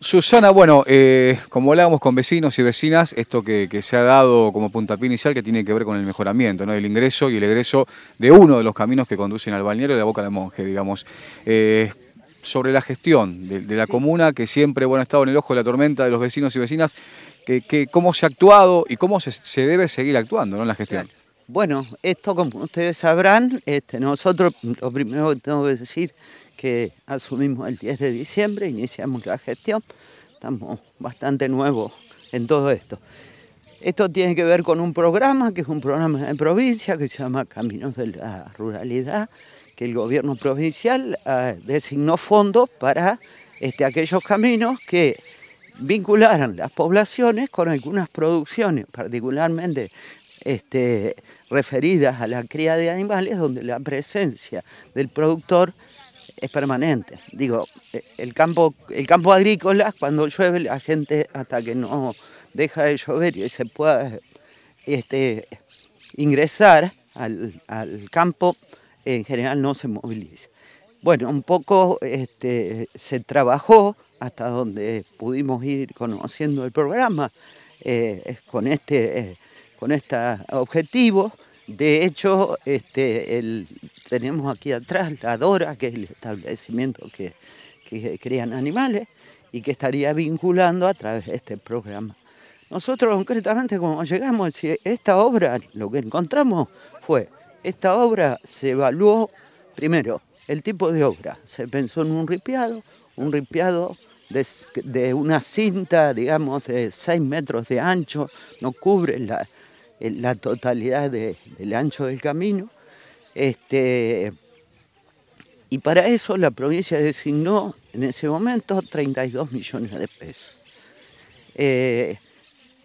Susana, bueno, eh, como hablábamos con vecinos y vecinas, esto que, se ha dado como puntapié inicial que tiene que ver con el mejoramiento, ¿no? el ingreso y el egreso de uno de los caminos que conducen al balneario de la Boca de Monje, digamos. Eh, sobre la gestión de, la comuna, que siempre bueno, ha estado en el ojo de la tormenta de los vecinos y vecinas, que, cómo se ha actuado y cómo se, debe seguir actuando en la gestión. Bueno, esto como ustedes sabrán, este, nosotros lo primero que tengo que decir que asumimos el 10 de diciembre, iniciamos la gestión, estamos bastante nuevos en todo esto. Esto tiene que ver con un programa, que es un programa de provincia, que se llama Caminos de la Ruralidad, que el gobierno provincial eh, designó fondos para este, aquellos caminos que vincularan las poblaciones con algunas producciones, particularmente este, referidas a la cría de animales, donde la presencia del productor es permanente. Digo, e, el campo, el campo agrícola, cuando llueve, la gente hasta que no deja de llover y se pueda este, ingresar al, campo, en general no se moviliza. Bueno, un poco este, se trabajó hasta donde pudimos ir conociendo el programa eh, con este eh, con objetivo. De hecho, este, el tenemos aquí atrás la Dora, que es el establecimiento que, que crían animales y que estaría vinculando a través de este programa. Nosotros concretamente como llegamos, esta obra, lo que encontramos fue, esta obra se evaluó primero el tipo de obra, se pensó en un ripiado, un ripiado de, una cinta, digamos, de 6 metros de ancho, no cubre la, totalidad del ancho del camino, este, y para eso la provincia designó en ese momento 32 millones de pesos. Eh,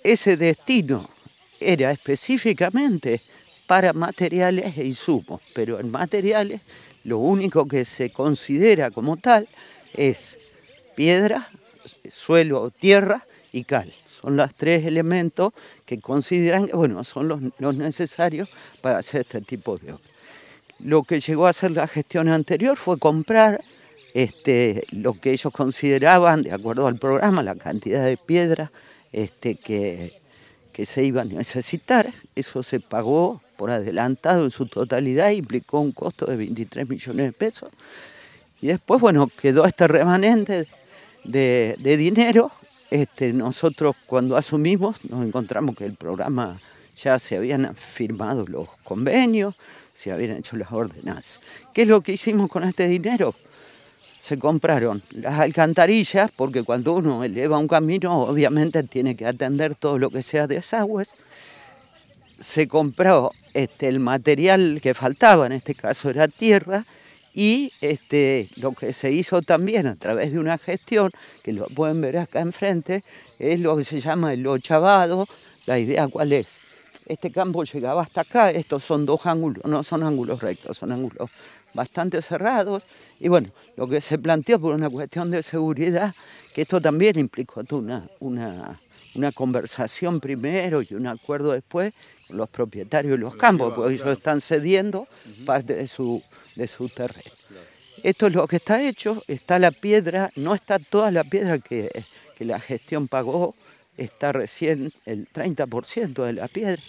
ese destino era específicamente para materiales e insumos, pero en materiales lo único que se considera como tal es piedra, suelo o tierra y cal. Son los tres elementos que consideran que bueno, son los, los necesarios para hacer este tipo de obra lo que llegó a hacer la gestión anterior fue comprar este, lo que ellos consideraban, de acuerdo al programa, la cantidad de piedra este, que, se iba a necesitar. Eso se pagó por adelantado en su totalidad, implicó un costo de 23 millones de pesos. Y después, bueno, quedó este remanente de, dinero. Este, nosotros cuando asumimos nos encontramos que el programa ya se habían firmado los convenios, si habían hecho las órdenes. ¿Qué es lo que hicimos con este dinero? Se compraron las alcantarillas, porque cuando uno eleva un camino, obviamente tiene que atender todo lo que sea de desagües. Se compró este, el material que faltaba, en este caso era tierra, y este, lo que se hizo también a través de una gestión, que lo pueden ver acá enfrente, es lo que se llama el ochavado. La idea cuál es, este campo llegaba hasta acá, estos son dos ángulos, no son ángulos rectos, son ángulos bastante cerrados. Y bueno, lo que se planteó por una cuestión de seguridad, que esto también implicó una, conversación primero y un acuerdo después con los propietarios de los campos, porque ellos están cediendo parte de su, de su terreno. Esto es lo que está hecho, está la piedra, no está toda la piedra que la gestión pagó, está recién el 30% de la piedra.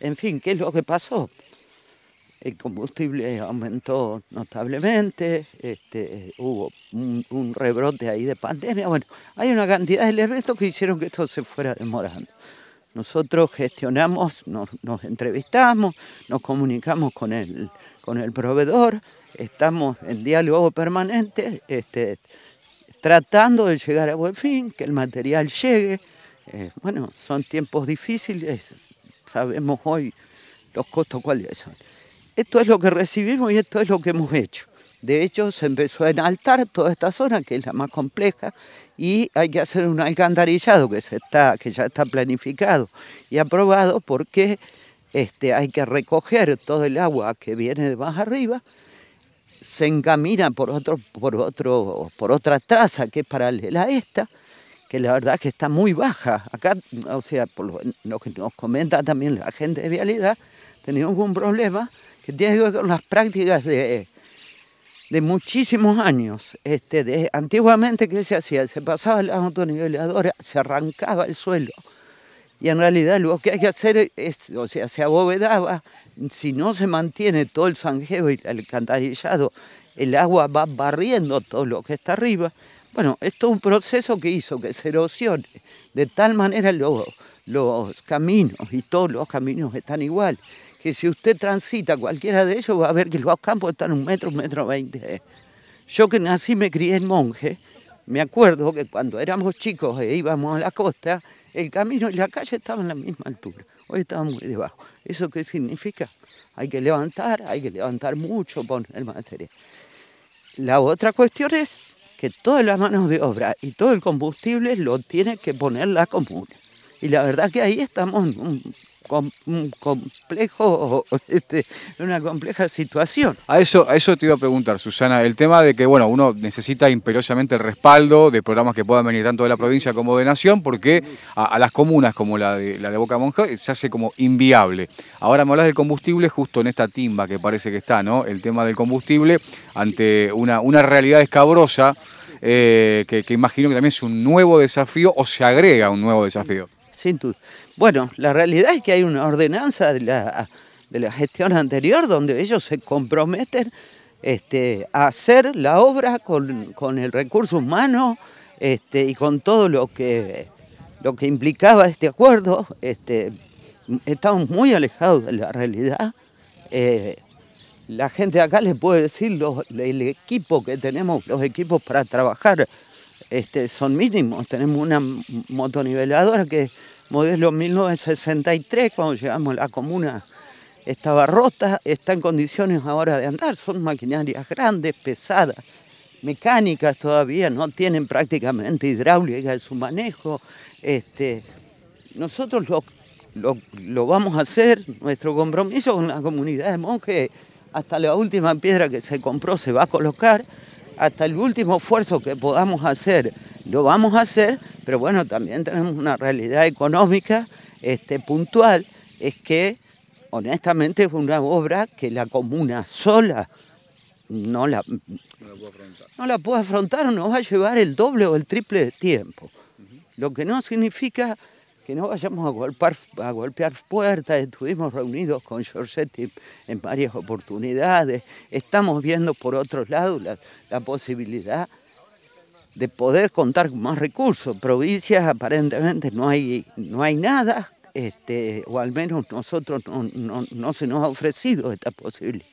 En fin, ¿qué es lo que pasó? El combustible aumentó notablemente, este, hubo un, rebrote ahí de pandemia. Bueno, hay una cantidad de elementos que hicieron que esto se fuera demorando. Nosotros gestionamos, nos, entrevistamos, nos comunicamos con el, con el proveedor, estamos en diálogo permanente, este, tratando de llegar a buen fin, que el material llegue, eh, bueno, son tiempos difíciles, sabemos hoy los costos cuáles son. Esto es lo que recibimos y esto es lo que hemos hecho. De hecho, se empezó a enaltar toda esta zona, que es la más compleja, y hay que hacer un alcantarillado que, que ya está planificado y aprobado porque este, hay que recoger todo el agua que viene de más arriba, se encamina por, otro, por, otro, por otra traza que es paralela a esta, que la verdad que está muy baja. Acá, o sea, por lo, que nos comenta también la gente de vialidad, tenemos un problema que tiene que ver con las prácticas de, de muchísimos años. Este, de, antiguamente, ¿qué se hacía? Se pasaba la autoniveladora, se arrancaba el suelo. Y en realidad lo que hay que hacer es, o sea, se abovedaba, si no se mantiene todo el zanjeo y el alcantarillado, el agua va barriendo todo lo que está arriba. Bueno, esto es un proceso que hizo que se erosione de tal manera los, caminos, y todos los caminos están igual, que si usted transita cualquiera de ellos va a ver que los campos están un metro, un metro veinte. Yo que nací me crié en monje, me acuerdo que cuando éramos chicos e íbamos a la costa, el camino y la calle estaban a la misma altura. Hoy estaban muy debajo. ¿Eso qué significa? Hay que levantar, hay que levantar mucho, el material. La otra cuestión es que todas las manos de obra y todo el combustible lo tiene que poner la comuna. Y la verdad que ahí estamos complejo, este, una compleja situación. A eso, a eso te iba a preguntar, Susana, el tema de que bueno, uno necesita imperiosamente el respaldo de programas que puedan venir tanto de la provincia como de Nación, porque a, las comunas como la de, la de Boca Monja eh, se hace como inviable. Ahora me hablas del combustible justo en esta timba que parece que está, ¿no? El tema del combustible ante una, una realidad escabrosa. Eh, que, que imagino que también es un nuevo desafío o se agrega un nuevo desafío. Bueno, la realidad es que hay una ordenanza de la, gestión anterior donde ellos se comprometen este, a hacer la obra con, el recurso humano este, y con todo lo que, lo que implicaba este acuerdo. Este, estamos muy alejados de la realidad. Eh, la gente acá les puede decir el equipo que tenemos, los equipos para trabajar este, son mínimos. Tenemos una motoniveladora que modelo 1963, cuando llegamos a la comuna, estaba rota, está en condiciones ahora de andar. Son maquinarias grandes, pesadas, mecánicas todavía, no tienen prácticamente hidráulica en su manejo. Este, nosotros lo, vamos a hacer, nuestro compromiso con la comunidad de monjes, hasta la última piedra que se compró se va a colocar hasta el último esfuerzo que podamos hacer, lo vamos a hacer, pero bueno, también tenemos una realidad económica este, puntual, es que honestamente es una obra que la comuna sola no la, no la puede afrontar o nos va a llevar el doble o el triple de tiempo. Lo que no significa que no vayamos a golpear, a golpear puertas, estuvimos reunidos con Giorgetti en varias oportunidades, estamos viendo por otros lado la, posibilidad de poder contar con más recursos. Provincias aparentemente no hay, no hay nada, este, o al menos nosotros no, se nos ha ofrecido esta posibilidad.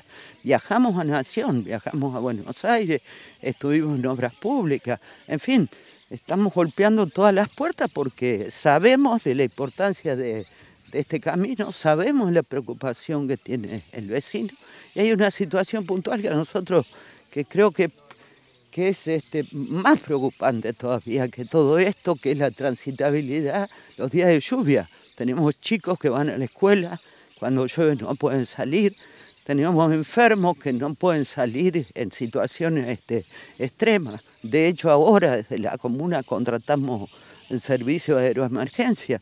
Viajamos a Nación, viajamos a Buenos Aires, estuvimos en obras públicas, en fin, estamos golpeando todas las puertas porque sabemos de la importancia de, este camino, sabemos la preocupación que tiene el vecino y hay una situación puntual que a nosotros que creo que, que es este, más preocupante todavía que todo esto, que es la transitabilidad los días de lluvia. Tenemos chicos que van a la escuela, cuando llueve no pueden salir, tenemos enfermos que no pueden salir en situaciones este, extremas. De hecho, ahora desde la comuna contratamos el servicio de aeroemergencia.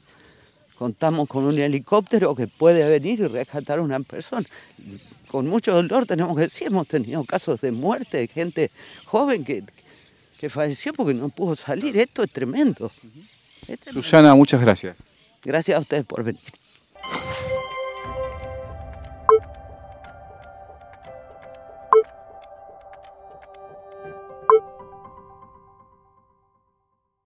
Contamos con un helicóptero que puede venir y rescatar a una persona. Con mucho dolor tenemos que decir, hemos tenido casos de muerte de gente joven que, que falleció porque no pudo salir. Esto es tremendo. Susana, muchas gracias. Gracias a ustedes por venir.